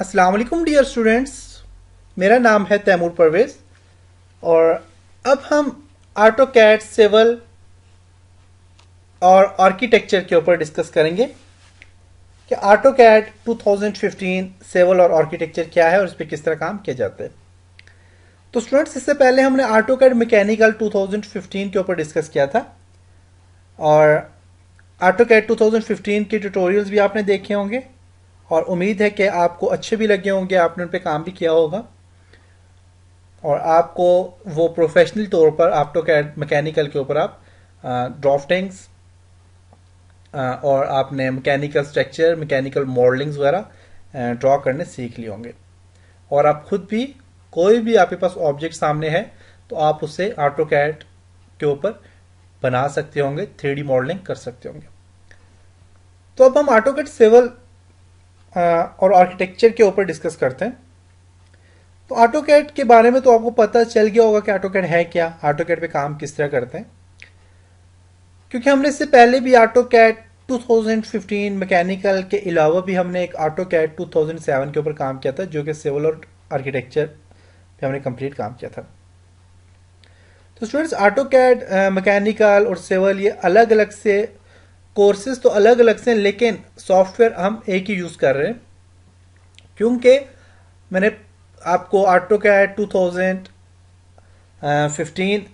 अस्सलाम वालेकुम dear students मेरा नाम है तैमूर परवेज और अब हम आटो कैट सेवल और आर्किटेक्चर के ऊपर डिस्कस करेंगे कि आटो कैट फिफ्टीन सेवल और आर्किटेक्चर क्या है और इस पर किस तरह काम किया जाता है तो स्टूडेंट्स इससे पहले हमने आटो कैट मैकेनिकल 2015 के ऊपर डिस्कस किया था और आटो कैट फिफ्टीन के ट्यूटोरियल्स भी आपने देखे होंगे और उम्मीद है कि आपको अच्छे भी लगे होंगे आपने उन पर काम भी किया होगा और आपको वो प्रोफेशनल तौर पर आपटो मैकेनिकल के ऊपर आप ड्राफ्टिंग्स और आपने मैकेनिकल स्ट्रक्चर मैकेनिकल मॉडलिंग्स वगैरह ड्रॉ करने सीख लिए होंगे और आप खुद भी कोई भी आपके पास ऑब्जेक्ट सामने है तो आप उसे ऑटो कैट के ऊपर बना सकते होंगे थ्री मॉडलिंग कर सकते होंगे तो अब हम ऑटो कैट सिविल और आर्किटेक्चर के ऊपर डिस्कस करते हैं तो ऑटो कैट के बारे में तो आपको पता चल गया होगा कि ऑटो कैट है क्या ऑटो कैट पर काम किस तरह करते हैं क्योंकि हमने इससे पहले भी ऑटो कैट 2015 मैकेनिकल के अलावा भी हमने एक ऑटो कैट 2007 के ऊपर काम किया था जो कि सिविल और आर्किटेक्चर पे हमने कंप्लीट काम किया था तो स्टूडेंट्स ऑटो कैड मैकेनिकल और सिविल ये अलग अलग से कोर्सेज तो अलग अलग से लेकिन सॉफ्टवेयर हम एक ही यूज़ कर रहे हैं क्योंकि मैंने आपको आटो क्या है टू थाउजेंड फिफ्टीन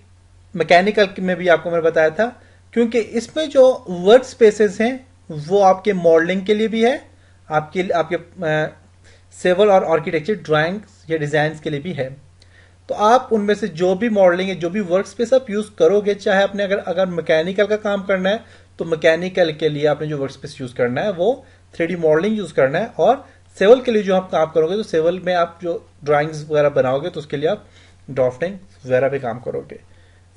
मैकेनिकल में भी आपको मैंने बताया था क्योंकि इसमें जो वर्क स्पेसेस हैं वो आपके मॉडलिंग के लिए भी है आपके आपके सिविल और आर्किटेक्चर ड्राइंग्स या डिजाइन के लिए भी है तो आप उनमें से जो भी मॉडलिंग है जो भी वर्क स्पेस आप यूज़ करोगे चाहे आपने अगर अगर मैकेनिकल का काम करना है तो मैकेनिकल के लिए आपने जो वर्क स्पेस यूज करना है वो थ्री मॉडलिंग यूज करना है और सेवल के लिए जो आप काम करोगे तो सेवल में आप जो ड्राइंग्स वगैरह बनाओगे तो उसके लिए आप ड्राफ्टिंग वगैरह पे काम करोगे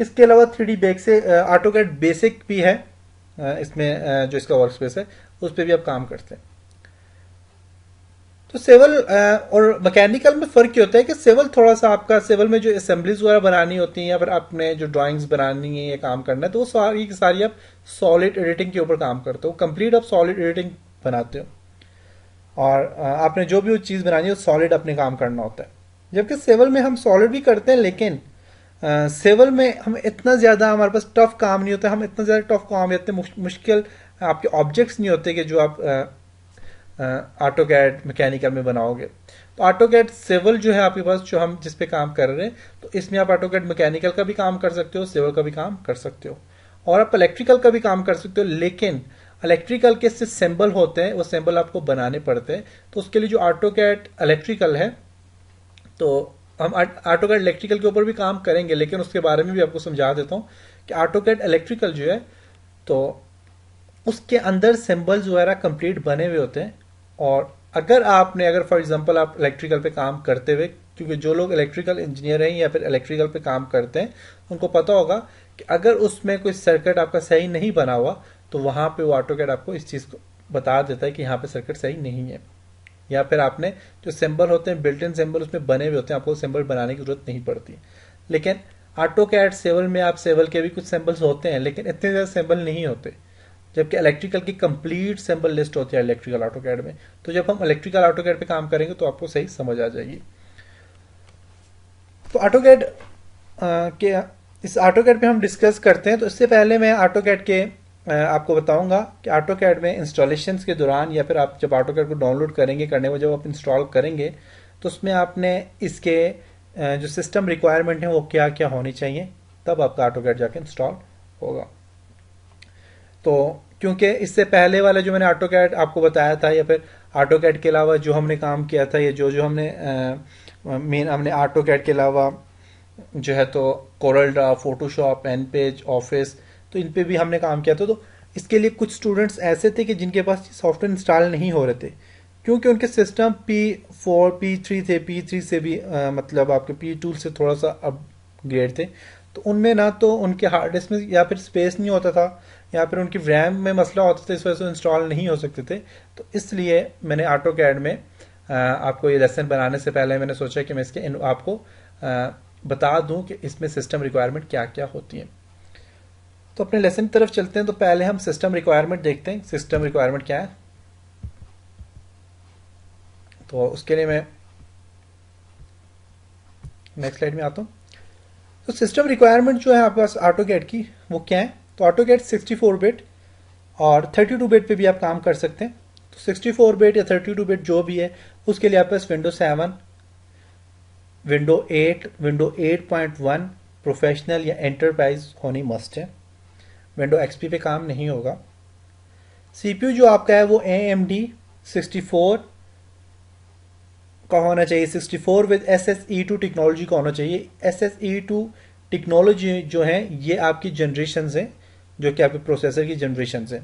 इसके अलावा थ्री डी बेग से ऑटोकेट uh, बेसिक भी है uh, इसमें uh, जो इसका वर्क स्पेस है उस पर भी आप काम करते हैं तो सेवल और मैकेनिकल में फर्क ये होता है कि सेवल थोड़ा सा आपका सेवल में जो असेंबलीज वगैरह बनानी होती हैं या फिर आपने जो ड्राइंग्स बनानी है या काम करना है तो वो सारी की सारी आप सॉलिड एडिटिंग के ऊपर काम करते हो कंप्लीट आप सॉलिड एडिटिंग बनाते हो और आपने जो भी वो चीज़ बनानी है वो सॉलिड अपने काम करना होता है जबकि सेवल में हम सॉलिड भी करते हैं लेकिन सेवल में हम इतना ज़्यादा हमारे पास टफ काम नहीं होता हम इतना ज़्यादा टफ काम नहीं होते मुश्किल आपके ऑब्जेक्ट्स नहीं होते कि जो आप ऑटो कैड मैकेनिकल में बनाओगे तो ऑटो कैड सिविल जो है आपके पास जो हम जिस पे काम कर रहे हैं तो इसमें आप ऑटो कैड मैकेनिकल का भी काम कर सकते हो सिविल का भी काम कर सकते हो और आप इलेक्ट्रिकल का भी काम कर सकते हो लेकिन इलेक्ट्रिकल के से सिंबल होते हैं वो सिंबल आपको बनाने पड़ते हैं तो उसके लिए जो ऑटो कैड इलेक्ट्रिकल है तो हम ऑटो कैड इलेक्ट्रिकल के ऊपर भी काम करेंगे लेकिन उसके बारे में भी आपको समझा देता हूँ कि ऑटो कैड इलेक्ट्रिकल जो है तो उसके अंदर सिंबल्स वगैरह कंप्लीट बने हुए होते हैं और अगर आपने अगर फॉर एग्जांपल आप इलेक्ट्रिकल पे काम करते हुए क्योंकि जो लोग इलेक्ट्रिकल इंजीनियर हैं या फिर इलेक्ट्रिकल पे काम करते हैं उनको पता होगा कि अगर उसमें कोई सर्किट आपका सही नहीं बना हुआ तो वहां पे वो कैट आपको इस चीज को बता देता है कि यहाँ पे सर्किट सही नहीं है या फिर आपने जो सिंबल होते हैं बिल्ट इन सिंबल उसमें बने हुए होते हैं आपको सिंबल बनाने की जरूरत नहीं पड़ती लेकिन ऑटो कैट सेवल में आप सेवल के भी कुछ सिंबल्स होते हैं लेकिन इतने ज़्यादा सिंबल नहीं होते जबकि इलेक्ट्रिकल की कंप्लीट सैम्पल लिस्ट होती है इलेक्ट्रिकल ऑटो कैड में तो जब हम इलेक्ट्रिकल ऑटो कैड पर काम करेंगे तो आपको सही समझ आ जाएगी तो ऑटो कैड के इस ऑटो कैड पर हम डिस्कस करते हैं तो इससे पहले मैं ऑटो कैड के आपको बताऊंगा कि ऑटो कैड में इंस्टॉलेशन के दौरान या फिर आप जब ऑटो कैड को डाउनलोड करेंगे करने में जब आप इंस्टॉल करेंगे तो उसमें आपने इसके जो सिस्टम रिक्वायरमेंट है वो क्या क्या होनी चाहिए तब आपका ऑटो कैड जाके इंस्टॉल होगा तो क्योंकि इससे पहले वाला जो मैंने ऑटो कैट आपको बताया था या फिर ऑटो कैट के अलावा जो हमने काम किया था या जो जो हमने मेन हमने ऑटो कैट के अलावा जो है तो CorelDRAW Photoshop InPage office तो इन पे भी हमने काम किया था तो इसके लिए कुछ स्टूडेंट्स ऐसे थे कि जिनके पास सॉफ्टवेयर इंस्टॉल नहीं हो रहे थे क्योंकि उनके system P four P three थे पी थ्री से भी आ, मतलब आपके पी टू से थोड़ा सा अपग्रेड थे तो उनमें ना तो उनके हार्ड डिस्क में या फिर स्पेस नहीं होता था या फिर उनकी रैम में मसला होता था इस वजह से इंस्टॉल नहीं हो सकते थे तो इसलिए मैंने ऑटो कैड में आपको ये लेसन बनाने से पहले मैंने सोचा कि मैं इसके आपको बता दूं कि इसमें सिस्टम रिक्वायरमेंट क्या क्या होती है तो अपने लेसन की तरफ चलते हैं तो पहले हम सिस्टम रिक्वायरमेंट देखते हैं सिस्टम रिक्वायरमेंट क्या है तो उसके लिए मैं नेक्स्ट स्लाइड में आता हूँ तो सिस्टम रिक्वायरमेंट जो है आपके पास ऑटो की वो क्या है तो AutoCAD sixty four bit और थर्टी टू बिट पर भी आप काम कर सकते हैं तो सिक्सटी फोर बिट या थर्टी टू बिट जो भी है उसके लिए आप पास window seven window eight window eight point one professional या एंटरप्राइज होनी मस्ट है विंडो एक्सपी पे काम नहीं होगा सीपीयू जो आपका है वो A M D sixty four का होना चाहिए sixty four with S S E two technology का होना चाहिए S S E two technology जो है ये आपकी जनरेशन हैं जो कि आपके प्रोसेसर की जनरेशन से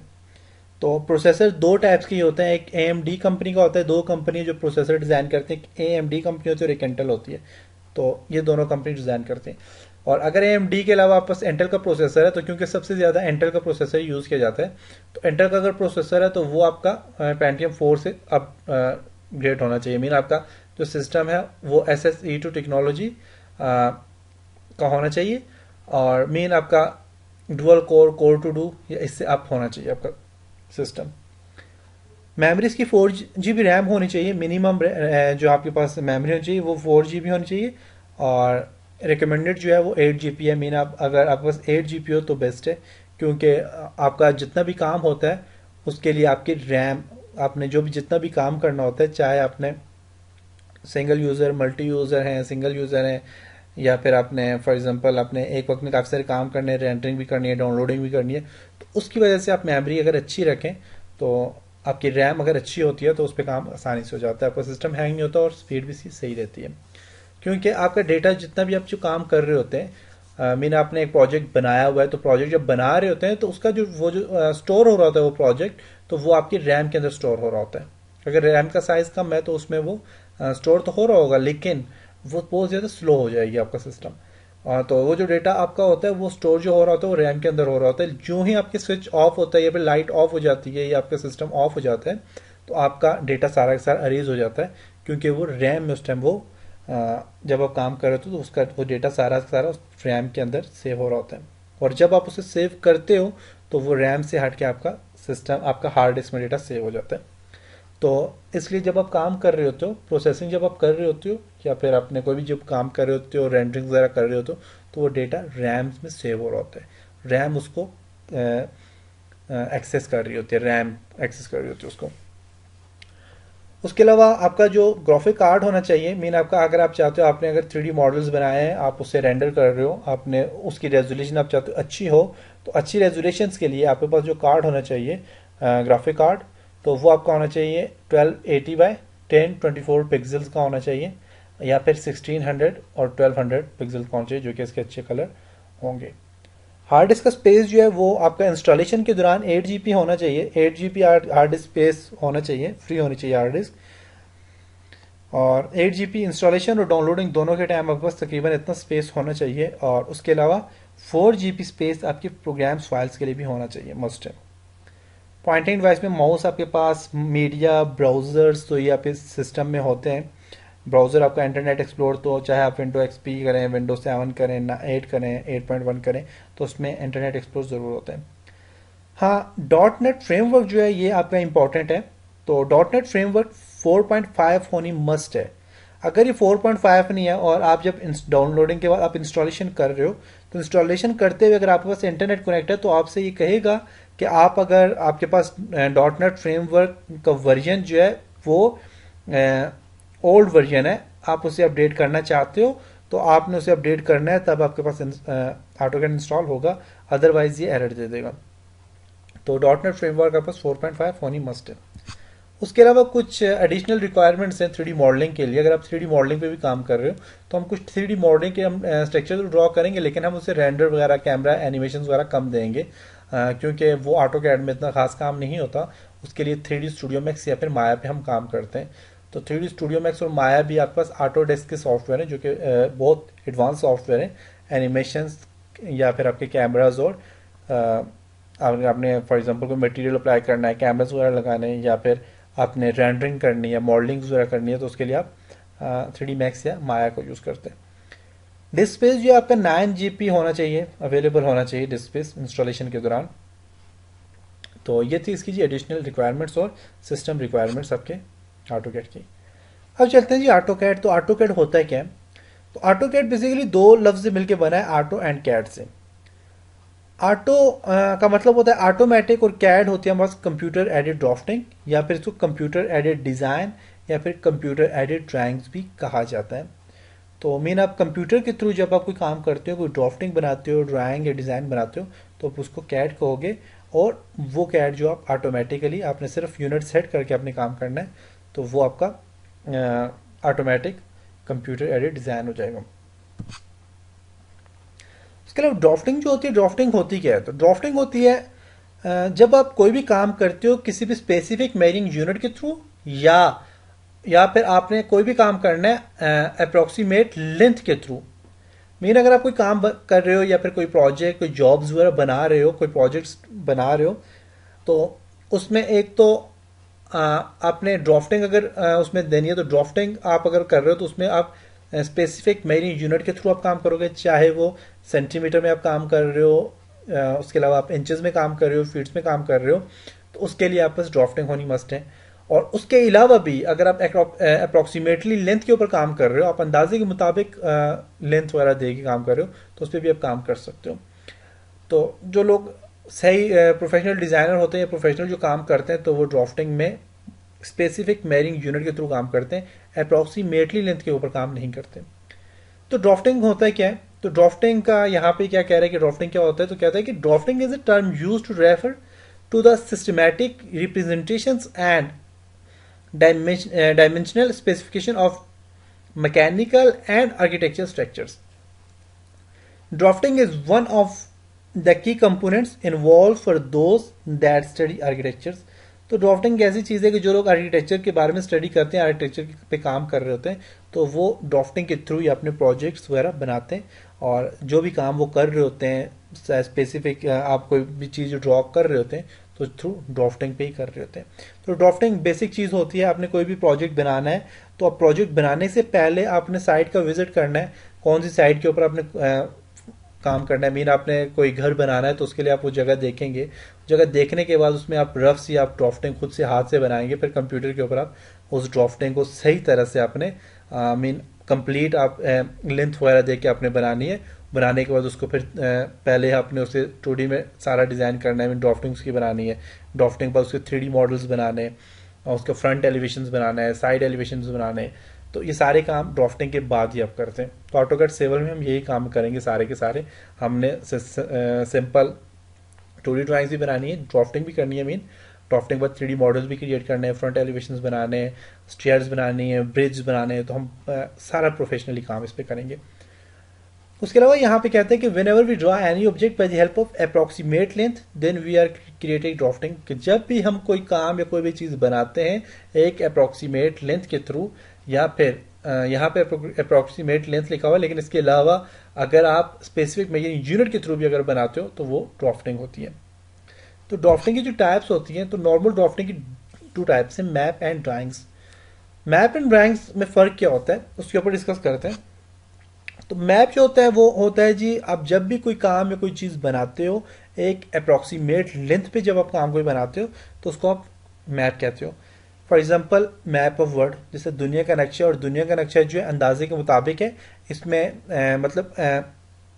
तो प्रोसेसर दो टाइप्स के होते हैं एक ए एम डी कंपनी का होता है दो कंपनी जो प्रोसेसर डिज़ाइन करते हैं ए एम डी कंपनी होती है और एक एंटल होती है तो ये दोनों कंपनी डिज़ाइन करते हैं और अगर ए एम डी के अलावा आपके पास एंटल का प्रोसेसर है तो क्योंकि सबसे ज़्यादा एंटल का प्रोसेसर यूज़ किया जाता है तो एंटल का अगर प्रोसेसर है तो वो आपका पेंटीएम फोर से अपग्रेड होना चाहिए मीन आपका जो सिस्टम है वो S S E two technology का होना चाहिए और मेन आपका dual core core two duo या इससे अप होना चाहिए आपका सिस्टम मेमोरी इसकी फोर जी बी रैम होनी चाहिए मिनिमम जो आपके पास मेमोरी होनी चाहिए वो फोर जी बी होनी चाहिए और रिकमेंडेड जो है वो एट जी पी है मीन आप अगर आपके पास एट जी पी हो तो बेस्ट है क्योंकि आपका जितना भी काम होता है उसके लिए आपकी रैम आपने जो भी जितना भी काम करना होता है चाहे आपने सिंगल यूज़र मल्टी यूज़र हैं सिंगल यूज़र हैं या फिर आपने फॉर एग्जांपल आपने एक वक्त में काफ़ी सारे काम करने रेंटरिंग भी करनी है डाउनलोडिंग भी करनी है तो उसकी वजह से आप मेमोरी अगर अच्छी रखें तो आपकी रैम अगर अच्छी होती है तो उस पर काम आसानी से हो जाता है आपका सिस्टम हैंग नहीं होता और स्पीड भी सही रहती है क्योंकि आपका डेटा जितना भी आप जो काम कर रहे होते हैं मीन आपने एक प्रोजेक्ट बनाया हुआ है तो प्रोजेक्ट जब बना रहे होते हैं तो उसका जो वो जो स्टोर हो रहा होता है वो प्रोजेक्ट तो वो आपकी रैम के अंदर स्टोर हो रहा होता है अगर रैम का साइज कम है तो उसमें वो स्टोर तो हो रहा होगा लेकिन वो बहुत ज़्यादा स्लो हो जाएगी आपका सिस्टम हाँ तो वो जो डेटा आपका होता है वो स्टोर जो हो रहा होता है वो रैम के अंदर हो रहा होता है जो ही आपके स्विच ऑफ होता है या फिर लाइट ऑफ हो जाती है या आपका सिस्टम ऑफ हो जाता है तो आपका डेटा सारा का सारा अरेज हो जाता है क्योंकि वो रैम में उस टाइम वो जब आप काम कर रहे हो तो उसका वो डेटा सारा का सारा रैम के अंदर सेव हो रहा होता है और जब आप उसे सेव करते हो तो वो रैम से हट के आपका सिस्टम आपका हार्ड डिस्क में डेटा सेव हो जाता है तो इसलिए जब आप काम कर रहे होते हो प्रोसेसिंग जब आप कर रहे होते हो या फिर अपने कोई भी जब काम कर रहे होते हो रेंडरिंग वगैरह कर रहे होते हो तो वो डेटा रैम में सेव हो रहा होता है रैम उसको एक्सेस कर रही होती है रैम एक्सेस कर रही होती है उसको उसके अलावा आपका जो ग्राफिक कार्ड होना चाहिए मीन आपका अगर आप चाहते हो आपने अगर थ्री मॉडल्स बनाए हैं आप उसे रेंडर कर रहे हो आपने उसकी रेजोल्यूशन आप चाहते हो अच्छी हो तो अच्छी रेजोल्यूशन के लिए आपके पास जो कार्ड होना चाहिए ग्राफिक कार्ड तो वो आपका होना चाहिए 1280 बाय फोर पिक्सल्स का होना चाहिए या फिर 1600 और 1200 पिक्सल का होना चाहिए जो कि इसके अच्छे कलर होंगे हार्ड डिस्क का स्पेस जो है वो आपका इंस्टॉलेशन के दौरान जी पी होना चाहिए eight G B hard disk space होना चाहिए फ्री होनी चाहिए हार्ड डिस्क और जी पी इंस्टॉलेशन और डाउनलोडिंग दोनों के टाइम आपके पास तकरीबन इतना स्पेस होना चाहिए और उसके अलावा जी पी स्पेस आपके प्रोग्राम्स फाइल्स के लिए भी होना चाहिए मस्ट है पॉइंटिंग डिवाइस में माउस आपके पास मीडिया ब्राउज़र्स तो ये आपके सिस्टम में होते हैं ब्राउज़र आपका इंटरनेट एक्सप्लोर तो चाहे आप विंडो एक्सपी करें विंडो सेवन करें ना एट करें एट पॉइंट वन करें तो उसमें इंटरनेट एक्सप्लोर ज़रूर होते हैं हाँ डॉट नेट फ्रेमवर्क जो है ये आपका इंपॉर्टेंट है तो dot net framework four point five होनी मस्ट है अगर ये 4.5 नहीं है और आप जब डाउनलोडिंग के बाद आप इंस्टॉलेशन कर रहे हो तो इंस्टॉलेशन करते हुए अगर आपके पास इंटरनेट कनेक्ट है तो आपसे ये कहेगा कि आप अगर आपके पास डॉट नेट फ्रेमवर्क का वर्जन जो है वो ओल्ड वर्जन है आप उसे अपडेट करना चाहते हो तो आपने उसे अपडेट करना है तब आपके पास ऑटोग इंस्टॉल होगा अदरवाइज ये एरर दे देगा तो डॉट नेट फ्रेमवर्क आपके पास फाइव होनी मस्ट है उसके अलावा कुछ एडिशनल रिक्वायरमेंट्स हैं थ्री मॉडलिंग के लिए अगर आप थ्री मॉडलिंग पे भी काम कर रहे हो तो हम कुछ थ्री मॉडलिंग के हम स्ट्रक्चर तो ड्रॉ करेंगे लेकिन हम उसे रेंडर वगैरह कैमरा एनिमेशन वगैरह कम देंगे क्योंकि वो ऑटो कैड में इतना खास काम नहीं होता उसके लिए थ्री स्टूडियो मैक्स या फिर माया पे हम काम करते हैं तो थ्री स्टूडियो मैक्स और माया भी आपके पास ऑटो डेस्क के सॉफ्टवेयर हैं जो कि बहुत एडवांस सॉफ्टवेयर हैं एनिमेशन या फिर आपके कैमराज और आपने फॉर एग्जांपल कोई मटेरियल अप्लाई करना है कैमराज वगैरह लगाने हैं या फिर आपने रेंडरिंग करनी है मॉडलिंग वगैरह करनी है तो उसके लिए आप थ्री डी मैक्स या माया को यूज़ करते हैं डिस्क स्पेस जो आपका नाइन जी होना चाहिए अवेलेबल होना चाहिए डिस्क स्पेस इंस्टॉलेशन के दौरान तो ये थी इसकी जी एडिशनल रिक्वायरमेंट्स और सिस्टम रिक्वायरमेंट्स आपके ऑटो कैट की अब चलते हैं जी ऑटो कैट तो ऑटो कैट होता है क्या तो ऑटो कैट बेसिकली दो लफ्ज़ मिलके बना है ऑटो एंड कैट से ऑटो का मतलब होता है ऑटोमेटिक और कैड होती है हमारे कंप्यूटर एडिड ड्राफ्टिंग या फिर इसको कंप्यूटर एडिड डिज़ाइन या फिर कंप्यूटर एडिड ड्राइंग्स भी कहा जाता है तो मेन आप कंप्यूटर के थ्रू जब आप कोई काम करते हो कोई ड्राफ्टिंग बनाते हो ड्राइंग या डिज़ाइन बनाते हो तो आप उसको कैड कहोगे और वो कैड जो आप ऑटोमेटिकली आपने सिर्फ यूनिट सेट करके अपने काम करना है तो वो आपका ऑटोमेटिक कंप्यूटर एडिड डिज़ाइन हो जाएगा इसके अलावा ड्राफ्टिंग जो होती है ड्राफ्टिंग होती क्या है तो ड्राफ्टिंग होती है जब आप कोई भी काम करते हो किसी भी स्पेसिफिक मेजरिंग यूनिट के थ्रू या या फिर आपने कोई भी काम करना है अप्रोक्सीमेट लेंथ के थ्रू मीन अगर आप कोई काम कर रहे हो या फिर कोई प्रोजेक्ट कोई जॉब्स वगैरह बना रहे हो कोई प्रोजेक्ट्स बना रहे हो तो उसमें एक तो आ, आपने ड्राफ्टिंग अगर आ, उसमें देनी है तो ड्राफ्टिंग आप अगर कर रहे हो तो उसमें आप स्पेसिफिक मेरिंग यूनिट के थ्रू आप काम करोगे चाहे वो सेंटीमीटर में आप काम कर रहे हो उसके अलावा आप इंचज़ में काम कर रहे हो फीट्स में काम कर रहे हो तो उसके लिए आप बस ड्राफ्टिंग होनी मस्ट है और उसके अलावा भी अगर आप अप्रोक्सीमेटली लेंथ के ऊपर काम कर रहे हो आप अंदाजे के मुताबिक लेंथ वगैरह दे के काम कर रहे हो तो उस पर भी आप काम कर सकते हो तो जो लोग सही प्रोफेशनल डिज़ाइनर होते हैं प्रोफेशनल जो काम करते हैं तो वो ड्राफ्टिंग में स्पेसिफिक मैरिंग यूनिट के थ्रू काम करते हैं अप्रोक्सीमेटली लेंथ के ऊपर काम नहीं करते तो ड्राफ्टिंग होता है क्या है तो ड्राफ्टिंग का यहाँ पे क्या कह रहा है कि ड्राफ्टिंग क्या होता है तो कहता है कि drafting is a term use to refer to the systematic representation and dimensional specification of mechanical and architecture structures drafting is one of the key components involve for those that study architectures तो drafting ऐसी चीज़ है कि जो लोग architecture के बारे में स्टडी करते हैं आर्किटेक्चर पे काम कर रहे होते हैं तो वो ड्राफ्टिंग के थ्रू ही अपने प्रोजेक्ट्स वगैरह बनाते हैं और जो भी काम वो कर रहे होते हैं स्पेसिफिक आप कोई भी चीज़ ड्रॉ कर रहे होते हैं तो थ्रू ड्राफ्टिंग पे ही कर रहे होते हैं तो ड्राफ्टिंग बेसिक चीज़ होती है आपने कोई भी प्रोजेक्ट बनाना है तो आप प्रोजेक्ट बनाने से पहले आपने साइट का विजिट करना है कौन सी साइट के ऊपर आपने काम करना है मीन आपने कोई घर बनाना है तो उसके लिए आप वो जगह देखेंगे जगह देखने के बाद उसमें आप रफ्स या आप ड्राफ्टिंग खुद से हाथ से बनाएंगे फिर कंप्यूटर के ऊपर आप उस ड्राफ्टिंग को सही तरह से आपने मीन कंप्लीट आप लेंथ eh, वगैरह दे के आपने बनानी है बनाने के बाद उसको फिर eh, पहले आपने उसे टू में सारा डिज़ाइन करना है मीन ड्राफ्टिंग उसकी बनानी है ड्राफ्टिंग पर उसके थ्री मॉडल्स बनाने हैं और उसके फ्रंट एलिवेशन बनाना है साइड एलिवेशन बनाने हैं तो ये सारे काम ड्राफ्टिंग के बाद ही आप करते हैं तो ऑटोकट सेवल में हम यही काम करेंगे सारे के सारे हमने सिंपल टू डी ड्राइंग्स भी बनानी है ड्राफ्टिंग भी करनी है मीन ड्राफ्टिंग के बाद थ्री मॉडल्स भी क्रिएट करने हैं फ्रंट एलिवेशन बनाने हैं स्टेयर्स बनानी है ब्रिज बनाने हैं तो हम आ, सारा प्रोफेशनली काम इस पर करेंगे उसके अलावा यहाँ पे कहते हैं कि whenever we draw any object by the help of approximate length then we are creating drafting जब भी हम कोई काम या कोई भी चीज़ बनाते हैं एक अप्रोक्सीमेट लेंथ के थ्रू या फिर यहाँ पे अप्रोक्सीमेट लेंथ लिखा हुआ है लेकिन इसके अलावा अगर आप स्पेसिफिक मेजरिंग यूनिट के थ्रू भी अगर बनाते हो तो वो ड्राफ्टिंग होती है तो ड्राफ्टिंग की जो टाइप्स होती हैं तो नॉर्मल ड्राफ्टिंग की टू टाइप्स हैं map and drawings map and drawings में फ़र्क क्या होता है उसके ऊपर डिस्कस करते हैं तो मैप जो होता है वो होता है जी आप जब भी कोई काम या कोई चीज़ बनाते हो एक अप्रॉक्सीमेट लेंथ पे जब आप काम कोई बनाते हो तो उसको आप मैप कहते हो for example map of world जैसे दुनिया का नक्शा और दुनिया का नक्शा जो है अंदाजे के मुताबिक है इसमें आ, मतलब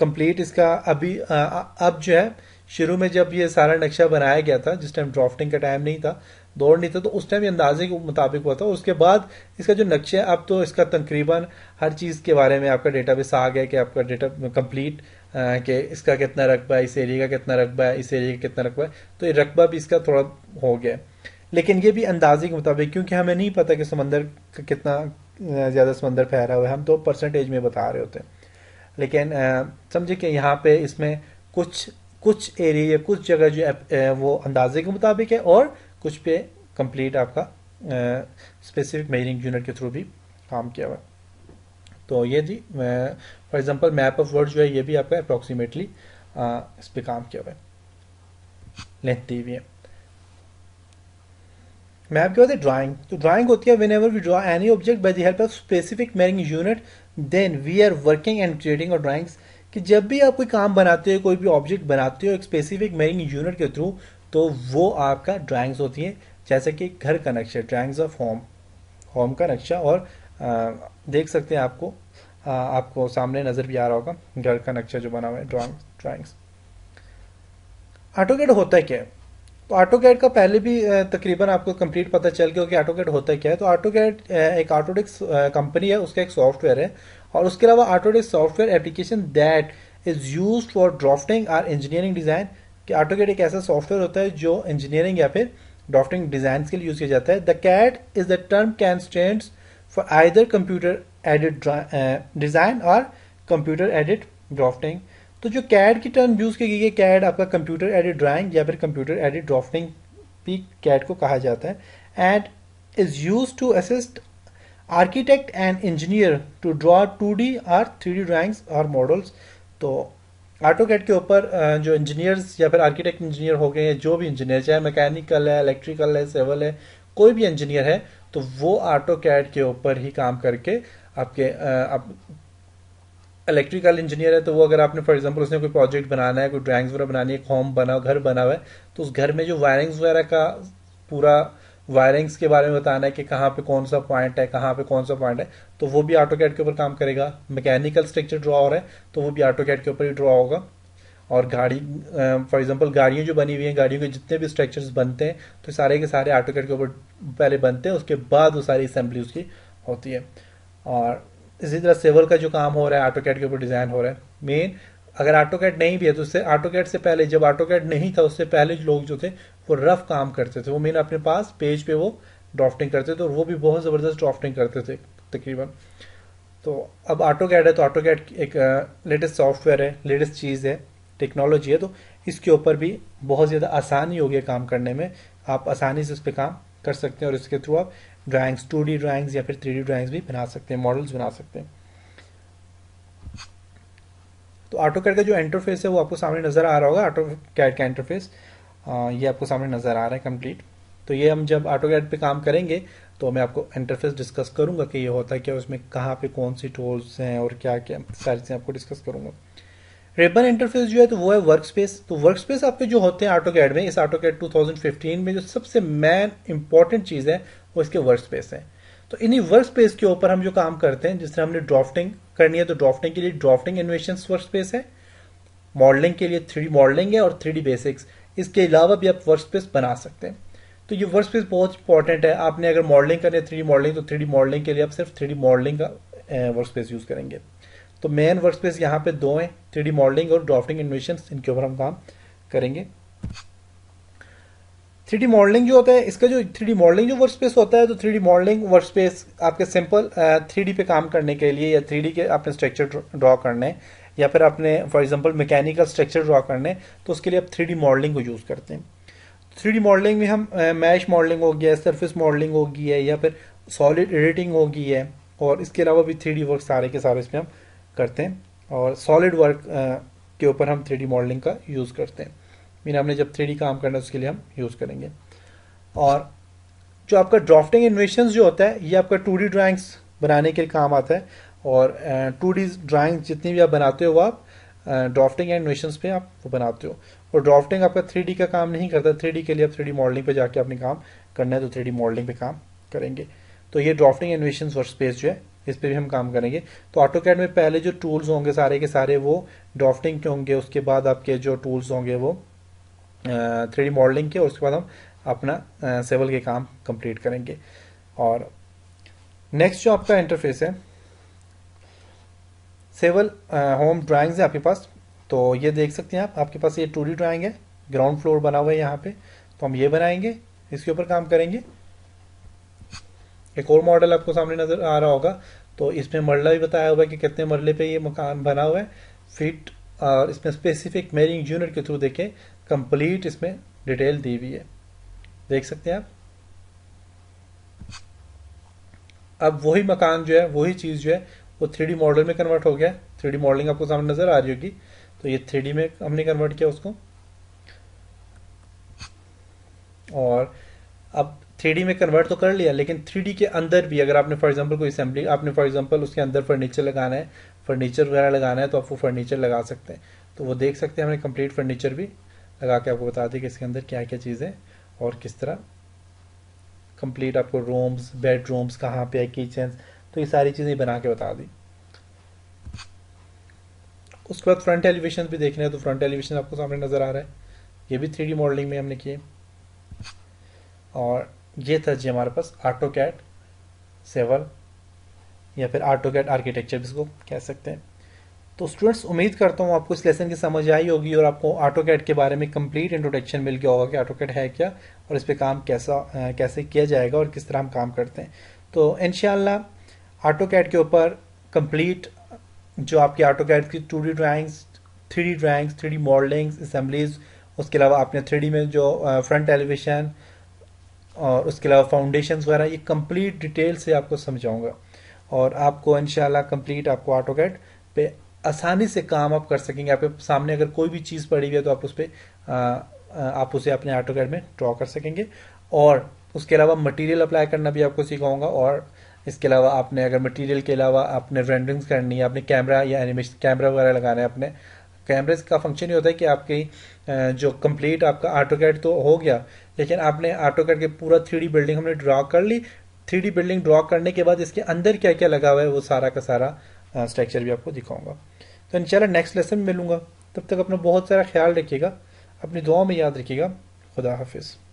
कंप्लीट इसका अभी आ, अब जो है शुरू में जब ये सारा नक्शा बनाया गया था जिस टाइम ड्राफ्टिंग का टाइम नहीं था दौड़ नहीं था तो उस टाइम अंदाजे के मुताबिक हुआ था उसके बाद इसका जो नक्शा है अब तो इसका तकरीबन हर चीज़ के बारे में आपका डेटा बेस आ गया कि आपका डेटा कंप्लीट कि इसका कितना रकबा है इस एरिया का कितना रकबा है इस एरिया का कितना रकबा है तो ये रकबा भी इसका थोड़ा हो गया है लेकिन ये भी अंदाजे के मुताबिक क्योंकि हमें नहीं पता कि समंदर कितना ज़्यादा समंदर फहरा हुआ है हम तो परसेंटेज में बता रहे होते हैं लेकिन समझे कि यहाँ पे इसमें कुछ कुछ एरिया कुछ जगह जो वो अंदाजे के मुताबिक है और कुछ पे कंप्लीट आपका स्पेसिफिक मेजरिंग यूनिट के थ्रू भी काम किया हुआ तो ये जी for example map of world जो है ये भी आपका अप्रोक्सीमेटली इस पर काम किया हुआ है लेंथी भी है मैप के बाद ड्राइंग तो ड्राइंग होती है whenever we draw any object by the help of specific measuring unit then we are working and creating और ड्राइंग्स कि जब भी आप कोई काम बनाते हो कोई भी ऑब्जेक्ट बनाते हो एक स्पेसिफिक मेरिंग यूनिट के थ्रू तो वो आपका ड्राइंग्स होती हैं जैसे कि घर का नक्शा ड्राइंग्स ऑफ होम होम का नक्शा और आ, देख सकते हैं आपको आ, आपको सामने नज़र भी आ रहा होगा घर का नक्शा जो बना हुआ है ड्राइंग्स ड्राइंग्स ऑटोकेट होता है क्या तो ऑटो कैड का पहले भी तकरीबन आपको कंप्लीट पता चल गया कि ऑटो कैड होता क्या है तो ऑटो कैड एक ऑटोडिक कंपनी है उसका एक सॉफ्टवेयर है और उसके अलावा Autodesk software application that is use for drafting or engineering design कि ऑटोकैड एक ऐसा सॉफ्टवेयर होता है जो इंजीनियरिंग या फिर ड्राफ्टिंग डिज़ाइन के लिए यूज़ किया जाता है the CAD is the term can stand for either computer aided design और कंप्यूटर एडिट ड्राफ्टिंग तो जो कैड की टर्म यूज़ की गई है कैड आपका कंप्यूटर एडिड ड्राइंग या फिर कंप्यूटर एडिड ड्राफ्टिंग भी कैड को कहा जाता है and is use to assist architect and engineer to draw two D or three D drawings और मॉडल्स तो ऑटो कैड के ऊपर जो इंजीनियर्स या फिर आर्किटेक्ट इंजीनियर हो गए हैं जो भी इंजीनियर चाहे मैकेनिकल है इलेक्ट्रिकल है सिविल है कोई भी इंजीनियर है तो वो ऑटो कैड के ऊपर ही काम करके आपके आप इलेक्ट्रिकल इंजीनियर है तो वो अगर आपने फॉर एग्जांपल उसने कोई प्रोजेक्ट बनाना है कोई ड्राइंग्स वगैरह बनानी है होम बना घर बना हुआ है तो उस घर में जो वायरिंग्स वगैरह का पूरा वायरिंग्स के बारे में बताना है कि कहाँ पे कौन सा पॉइंट है कहाँ पे कौन सा पॉइंट है तो वो भी ऑटो कैट के ऊपर काम करेगा मैकेनिकल स्ट्रक्चर ड्रॉ हो रहा है तो वो भी ऑटो कैट के ऊपर ही ड्रॉ होगा और गाड़ी फॉर एग्जाम्पल गाड़ियाँ जो बनी हुई हैं गाड़ियों के जितने भी स्ट्रक्चर्स बनते हैं तो सारे के सारे ऑटो कैट के ऊपर पहले बनते हैं उसके बाद वो सारी असेंबली उसकी होती है और इसी तरह सिविल का जो काम हो रहा है ऑटो के ऊपर डिज़ाइन हो रहा है मेन अगर ऑटो नहीं भी है तो उससे ऑटो से पहले जब ऑटो नहीं था उससे पहले लोग जो थे वो रफ काम करते थे वो मेन अपने पास पेज पे वो ड्राफ्टिंग करते थे और तो वो भी बहुत ज़बरदस्त ड्राफ्टिंग करते थे तकरीबन तो अब ऑटो है तो ऑटो एक लेटेस्ट सॉफ्टवेयर है लेटेस्ट चीज़ है टेक्नोलॉजी है तो इसके ऊपर भी बहुत ज़्यादा आसानी हो गया काम करने में आप आसानी से उस पर काम कर सकते हैं और इसके थ्रू आप ड्राइंग्स टू डी ड्राइंग्स या फिर थ्री डी ड्राइंग्स भी बना सकते हैं मॉडल्स बना सकते हैं तो ऑटो कैड का जो इंटरफेस है वो आपको सामने नज़र आ रहा होगा ऑटो कैड का इंटरफेस ये आपको सामने नज़र आ रहा है कंप्लीट तो ये हम जब ऑटो कैड पर काम करेंगे तो मैं आपको इंटरफेस डिस्कस करूंगा कि ये होता है क्या उसमें कहाँ पे कौन सी टूल्स हैं और क्या क्या सारी चीज़ें आपको डिस्कस करूंगा रिबन इंटरफेस जो है तो वो है वर्क स्पेस तो वर्क स्पेस आपके जो होते हैं ऑटो कैड में इस ऑटो कैड फिफ्टीन में जो सबसे मेन इंपॉर्टेंट चीज़ है वो इसके वर्क स्पेस है तो इन्हीं वर्क स्पेस के ऊपर हम जो काम करते हैं जिससे हमने ड्राफ्टिंग करनी है तो ड्राफ्टिंग के लिए ड्राफ्टिंग इन्वेशन वर्क स्पेस है मॉडलिंग के लिए थ्री मॉडलिंग है और थ्री बेसिक्स इसके अलावा भी आप वर्क स्पेस बना सकते हैं तो ये वर्क स्पेस बहुत इंपॉर्टेंट है आपने अगर मॉडलिंग करनी है थ्री मॉडलिंग तो थ्री मॉडलिंग के लिए आप सिर्फ थ्री मॉडलिंग का वर्क स्पेस यूज़ करेंगे तो मेन वर्क स्पेस यहाँ पे दो हैं थ्री मॉडलिंग और ड्राफ्टिंग इन्वेशन इनके ऊपर हम काम करेंगे थ्री मॉडलिंग जो होता है इसका जो थ्री मॉडलिंग जो वर्क स्पेस होता है तो थ्री मॉडलिंग वर्क स्पेस आपके सिंपल थ्री पे काम करने के लिए या थ्री के आपने स्ट्रक्चर ड्रॉ करने हैं या फिर आपने for example mechanical structure draw करने तो उसके लिए आप थ्री मॉडलिंग को यूज़ करते हैं थ्री मॉडलिंग में हम मैश मॉडलिंग हो है सर्फिस मॉडलिंग होगी है या फिर सॉलिड एडिटिंग होगी है और इसके अलावा भी थ्री वर्क सारे के सारे इसमें हम करते हैं और सॉलिड वर्क के ऊपर हम थ्री मॉडलिंग का यूज़ करते हैं मीन हमने जब थ्री काम करना है उसके लिए हम यूज़ करेंगे और जो आपका ड्राफ्टिंग इन्वेशन जो होता है ये आपका टू डी ड्राइंग्स बनाने के काम आता है और टू डी ड्राइंग्स जितनी भी आप बनाते हो वो आप ड्राफ्टिंग एंड इन्वेशन पे आप वो बनाते हो और ड्राफ्टिंग आपका थ्री डी का काम नहीं करता थ्री डी के लिए आप थ्री डी मॉडलिंग पे जाके अपने काम करना है तो थ्री डी मॉडलिंग पे काम करेंगे तो ये ड्राफ्टिंग एनिमेशन वर्क स्पेस जो है इस पर भी हम काम करेंगे तो ऑटो कैड में पहले जो टूल्स होंगे सारे के सारे वो ड्राफ्टिंग के होंगे उसके बाद आपके जो टूल्स होंगे वो थ्री मॉडलिंग के और उसके बाद हम अपना सेवल के काम कंप्लीट करेंगे और नेक्स्ट जो आपका इंटरफेस है सेवल होम ड्राइंग्स है आपके पास तो ये देख सकते हैं आप आपके पास ये टू ड्राइंग है ग्राउंड फ्लोर बना हुआ है यहाँ पे तो हम ये बनाएंगे इसके ऊपर काम करेंगे एक और मॉडल आपको सामने नजर आ रहा होगा तो इसमें मरला भी बताया हुआ है कि कितने मरले पे ये मकान बना हुआ है फिट और इसमें स्पेसिफिक मेरिंग यूनिट के थ्रू देखें कंप्लीट इसमें डिटेल दी हुई है देख सकते हैं आप अब वही मकान जो है वही चीज़ जो है वो थ्री मॉडल में कन्वर्ट हो गया थ्री मॉडलिंग आपको सामने नजर आ रही होगी तो ये थ्री में हमने कन्वर्ट किया उसको और अब थ्री में कन्वर्ट तो कर लिया लेकिन थ्री के अंदर भी अगर आपने फॉर एग्जाम्पल कोई असेंबली आपने फॉर एग्जाम्पल उसके अंदर फर्नीचर लगाना है फर्नीचर वगैरह लगाना है तो आप वो फर्नीचर लगा सकते हैं तो वो देख सकते हैं हमने कंप्लीट फर्नीचर भी लगा के आपको बता दें कि इसके अंदर क्या क्या चीज़ें और किस तरह कंप्लीट आपको रूम्स बेडरूम्स कहाँ पे है किचन तो ये सारी चीज़ें बना के बता दी उसके बाद फ्रंट एलिवेशन भी देखने तो फ्रंट एलिवेशन आपको सामने नज़र आ रहा है ये भी थ्री मॉडलिंग में हमने किए और ये था जी हमारे पास आटो कैट सेवन या फिर आटो कैट आर्किटेक्चर इसको कह सकते हैं तो स्टूडेंट्स उम्मीद करता हूँ आपको इस लेसन की समझ आई होगी और आपको ऑटो कैट के बारे में कंप्लीट इंट्रोडक्शन मिल गया होगा कि ऑटो कैट है क्या और इस पर काम कैसा कैसे किया जाएगा और किस तरह हम काम करते हैं तो इन ऑटो कैट के ऊपर कंप्लीट जो आपकी ऑटो कैट की two D drawings three D drawings three D modelings assemblies उसके अलावा आपने थ्री में जो फ्रंट एलिवेशन और उसके अलावा फाउंडेशन वगैरह ये कंप्लीट डिटेल से आपको समझाऊंगा और आपको इन कंप्लीट आपको ऑटो पे आसानी से काम आप कर सकेंगे आपके सामने अगर कोई भी चीज़ पड़ी हुई है तो आप उस पर आप उसे अपने ऑटो में ड्रॉ कर सकेंगे और उसके अलावा मटेरियल अप्लाई करना भी आपको सिखाऊंगा और इसके अलावा आपने अगर मटेरियल के अलावा आपने रेंडरिंग्स करनी है अपने कैमरा या एनिमेशन कैमरा वगैरह लगाना है अपने कैमरे का फंक्शन ये होता है कि आपकी जो कंप्लीट आपका ऑटो तो हो गया लेकिन आपने ऑटो कट के पूरा थ्री बिल्डिंग हमने ड्रॉ कर ली थ्री बिल्डिंग ड्रॉ करने के बाद इसके अंदर क्या क्या लगा हुआ है वो सारा का सारा स्ट्रक्चर भी आपको दिखाऊंगा तो इंशाल्लाह नेक्स्ट लेसन में मिलूंगा तब तक अपना बहुत सारा ख्याल रखिएगा अपनी दुआओं में याद रखिएगा खुदा हाफिज़